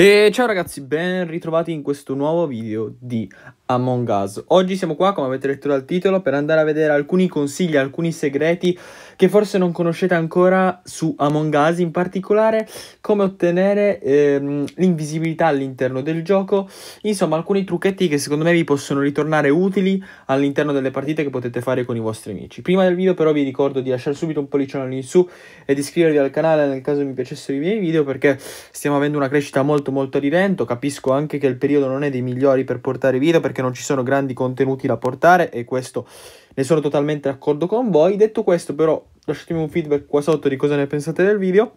E ciao ragazzi, ben ritrovati in questo nuovo video di Among Us. Oggi siamo qua, come avete letto dal titolo, per andare a vedere alcuni consigli, alcuni segreti che forse non conoscete ancora su Among Us, in particolare come ottenere ehm, l'invisibilità all'interno del gioco, insomma alcuni trucchetti che secondo me vi possono ritornare utili all'interno delle partite che potete fare con i vostri amici. Prima del video però vi ricordo di lasciare subito un pollice in su e di iscrivervi al canale nel caso vi piacessero i miei video perché stiamo avendo una crescita molto molto di rilento, capisco anche che il periodo non è dei migliori per portare video perché perché non ci sono grandi contenuti da portare e questo ne sono totalmente d'accordo con voi. Detto questo però lasciatemi un feedback qua sotto di cosa ne pensate del video.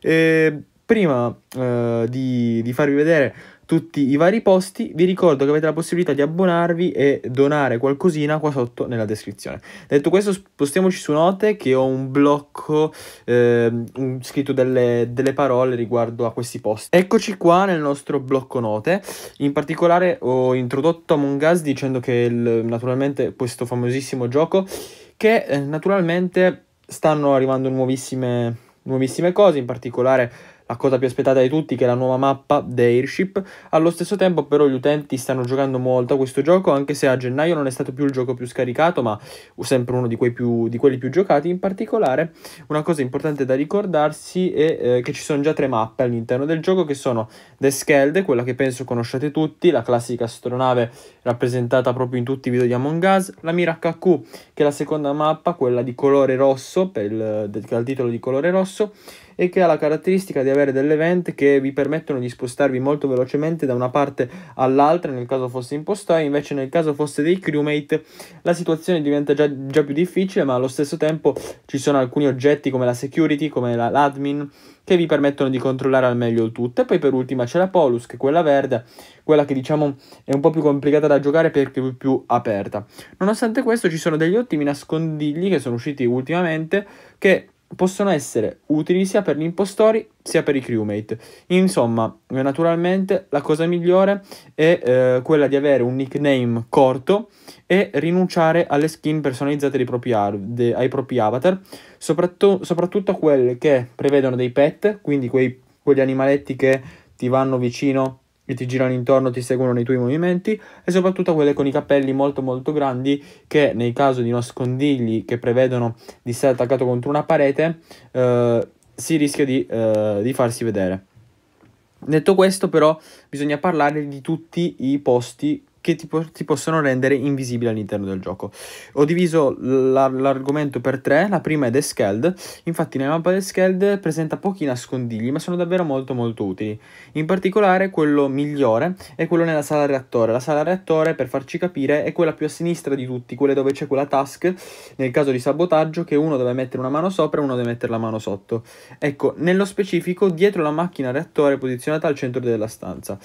E prima eh, di, di farvi vedere tutti i vari posti. Vi ricordo che avete la possibilità di abbonarvi e donare qualcosina qua sotto nella descrizione. Detto questo, spostiamoci su note che ho un blocco eh, un, scritto delle, delle, parole riguardo a questi posti. Eccoci qua nel nostro blocco note. In particolare ho introdotto Among Us dicendo che il, naturalmente questo famosissimo gioco che eh, naturalmente stanno arrivando nuovissime, nuovissime cose, in particolare la cosa più aspettata di tutti che è la nuova mappa The Airship. Allo stesso tempo però gli utenti stanno giocando molto a questo gioco, anche se a gennaio non è stato più il gioco più scaricato, ma sempre uno di, più, di quelli più giocati. In particolare una cosa importante da ricordarsi è eh, che ci sono già tre mappe all'interno del gioco che sono The Skeld, quella che penso conosciate tutti, la classica astronave rappresentata proprio in tutti i video di Among Us, la Mira HQ che è la seconda mappa, quella di colore rosso, per il, del, del titolo di colore rosso, e che ha la caratteristica di avere delle vent che vi permettono di spostarvi molto velocemente da una parte all'altra nel caso fosse impostoi, invece nel caso fosse dei crewmate la situazione diventa già, già più difficile, ma allo stesso tempo ci sono alcuni oggetti come la security, come la, l'admin, che vi permettono di controllare al meglio il tutto. E poi per ultima c'è la Polus, che è quella verde, quella che diciamo è un po' più complicata da giocare perché è più aperta. Nonostante questo ci sono degli ottimi nascondigli che sono usciti ultimamente che possono essere utili sia per gli impostori sia per i crewmate. Insomma, naturalmente la cosa migliore è eh, quella di avere un nickname corto e rinunciare alle skin personalizzate propri ar- de- ai propri avatar, soprattutto, soprattutto quelle che prevedono dei pet, quindi quei, quegli animaletti che ti vanno vicino che ti girano intorno, ti seguono nei tuoi movimenti e soprattutto quelle con i capelli molto molto grandi che nei caso di nascondigli che prevedono di stare attaccato contro una parete eh, si rischia di, eh, di farsi vedere. Detto questo però bisogna parlare di tutti i posti che ti, po- ti possono rendere invisibile all'interno del gioco. Ho diviso l'ar- l'argomento per tre, la prima è The Scald, infatti nella mappa The Scald presenta pochi nascondigli ma sono davvero molto molto utili, in particolare quello migliore è quello nella sala reattore, la sala reattore per farci capire è quella più a sinistra di tutti, quella dove c'è quella task nel caso di sabotaggio che uno deve mettere una mano sopra e uno deve mettere la mano sotto. Ecco, nello specifico dietro la macchina reattore posizionata al centro della stanza.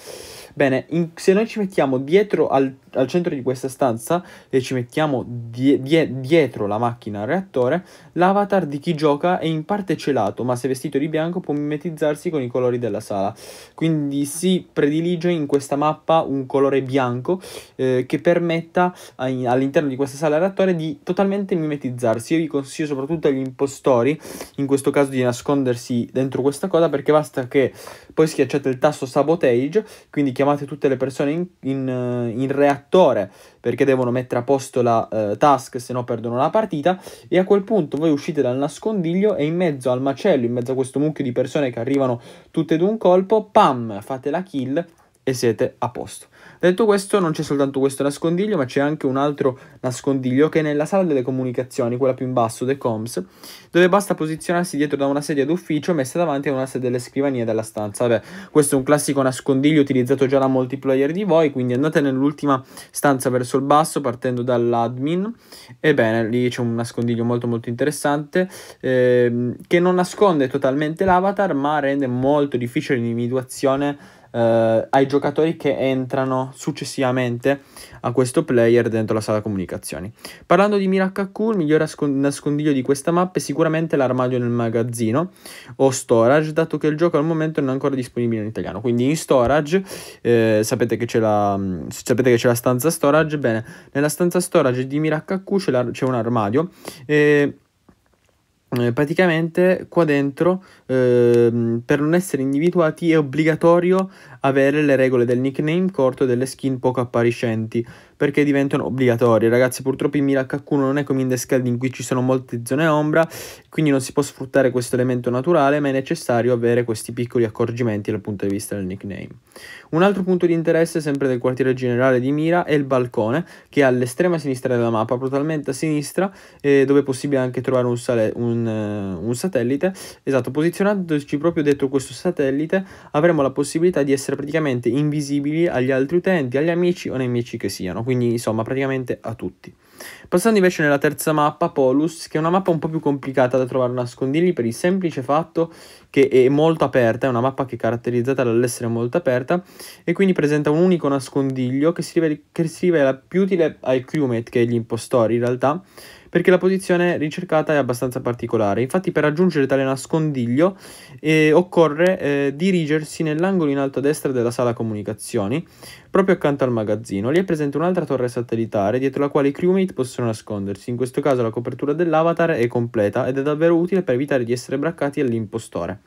Bene, in- se noi ci mettiamo dietro al, al centro di questa stanza e ci mettiamo die, die, dietro la macchina al reattore, l'avatar di chi gioca è in parte celato, ma se vestito di bianco può mimetizzarsi con i colori della sala. Quindi si predilige in questa mappa un colore bianco eh, che permetta a, all'interno di questa sala reattore di totalmente mimetizzarsi. Io vi consiglio soprattutto agli impostori, in questo caso, di nascondersi dentro questa cosa perché basta che poi schiacciate il tasto sabotage, quindi chiamate tutte le persone in, in, in eh, in reattore perché devono mettere a posto la eh, task, se no perdono la partita. E a quel punto voi uscite dal nascondiglio e in mezzo al macello, in mezzo a questo mucchio di persone che arrivano tutte d'un colpo, pam, fate la kill e siete a posto. Detto questo, non c'è soltanto questo nascondiglio, ma c'è anche un altro nascondiglio che è nella sala delle comunicazioni, quella più in basso, The Coms, dove basta posizionarsi dietro da una sedia d'ufficio messa davanti a una delle scrivanie della stanza. Vabbè, questo è un classico nascondiglio utilizzato già da molti player di voi, quindi andate nell'ultima stanza verso il basso, partendo dall'admin. Ebbene, lì c'è un nascondiglio molto molto interessante, ehm, che non nasconde totalmente l'avatar, ma rende molto difficile l'individuazione eh, ai giocatori che entrano successivamente a questo player dentro la sala comunicazioni. Parlando di Mirakaku, il migliore nascondiglio di questa mappa è sicuramente l'armadio nel magazzino o storage, dato che il gioco al momento non è ancora disponibile in italiano. Quindi in storage, eh, sapete, che c'è la, mm, sapete che c'è la stanza storage, bene, nella stanza storage di Mirakaku c'è, c'è un armadio. Eh, eh, praticamente qua dentro eh, per non essere individuati è obbligatorio avere le regole del nickname corto e delle skin poco appariscenti perché diventano obbligatorie. Ragazzi, purtroppo in 1000H1 non è come in The Scalding, qui ci sono molte zone ombra, quindi non si può sfruttare questo elemento naturale, ma è necessario avere questi piccoli accorgimenti dal punto di vista del nickname. Un altro punto di interesse, sempre del quartiere generale di Mira, è il balcone, che è all'estrema sinistra della mappa, totalmente a sinistra, eh, dove è possibile anche trovare un, sale- un, uh, un satellite. Esatto, posizionandoci proprio dentro questo satellite, avremo la possibilità di essere praticamente invisibili agli altri utenti, agli amici o nemici che siano. Quindi quindi insomma praticamente a tutti. Passando invece nella terza mappa, Polus, che è una mappa un po' più complicata da trovare nascondigli per il semplice fatto che è molto aperta, è una mappa che è caratterizzata dall'essere molto aperta e quindi presenta un unico nascondiglio che si, rivela, più utile ai crewmate che agli impostori in realtà perché la posizione ricercata è abbastanza particolare. Infatti per raggiungere tale nascondiglio eh, occorre eh, dirigersi nell'angolo in alto a destra della sala comunicazioni, proprio accanto al magazzino. Lì è presente un'altra torre satellitare dietro la quale i crewmate possono nascondersi. In questo caso la copertura dell'avatar è completa ed è davvero utile per evitare di essere braccati all'impostore.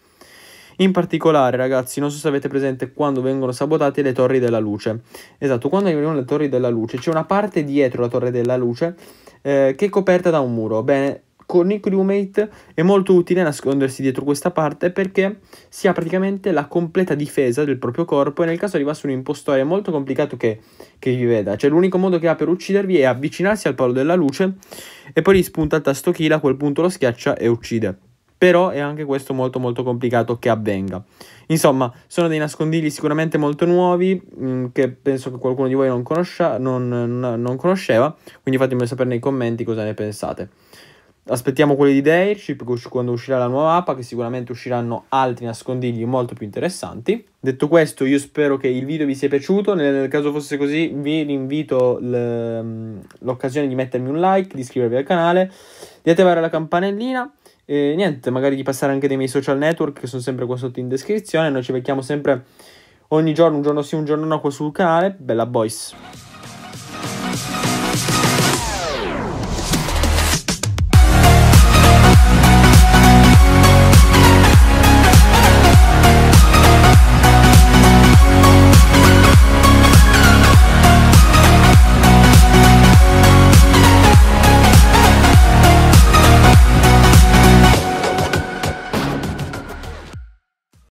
In particolare, ragazzi, non so se avete presente quando vengono sabotate le torri della luce. Esatto, quando arrivano le torri della luce, c'è una parte dietro la torre della luce eh, che è coperta da un muro. Bene, con i crewmate è molto utile nascondersi dietro questa parte perché si ha praticamente la completa difesa del proprio corpo e nel caso arrivasse un impostore è molto complicato che, che vi veda. Cioè l'unico modo che ha per uccidervi è avvicinarsi al palo della luce e poi gli spunta il tasto kill, a quel punto lo schiaccia e uccide però è anche questo molto molto complicato che avvenga. Insomma, sono dei nascondigli sicuramente molto nuovi mh, mm, che penso che qualcuno di voi non, conoscia, non, non, non conosceva, quindi fatemelo sapere nei commenti cosa ne pensate. Aspettiamo quelli di Dairship quando uscirà la nuova app, che sicuramente usciranno altri nascondigli molto più interessanti. Detto questo, io spero che il video vi sia piaciuto. Nel, caso fosse così, vi invito mm, l'occasione di mettermi un like, di iscrivervi al canale, di attivare la campanellina. E niente, magari di passare anche dei miei social network che sono sempre qua sotto in descrizione. Noi ci becchiamo sempre ogni giorno, un giorno sì, un giorno no, qua sul canale. Bella boys!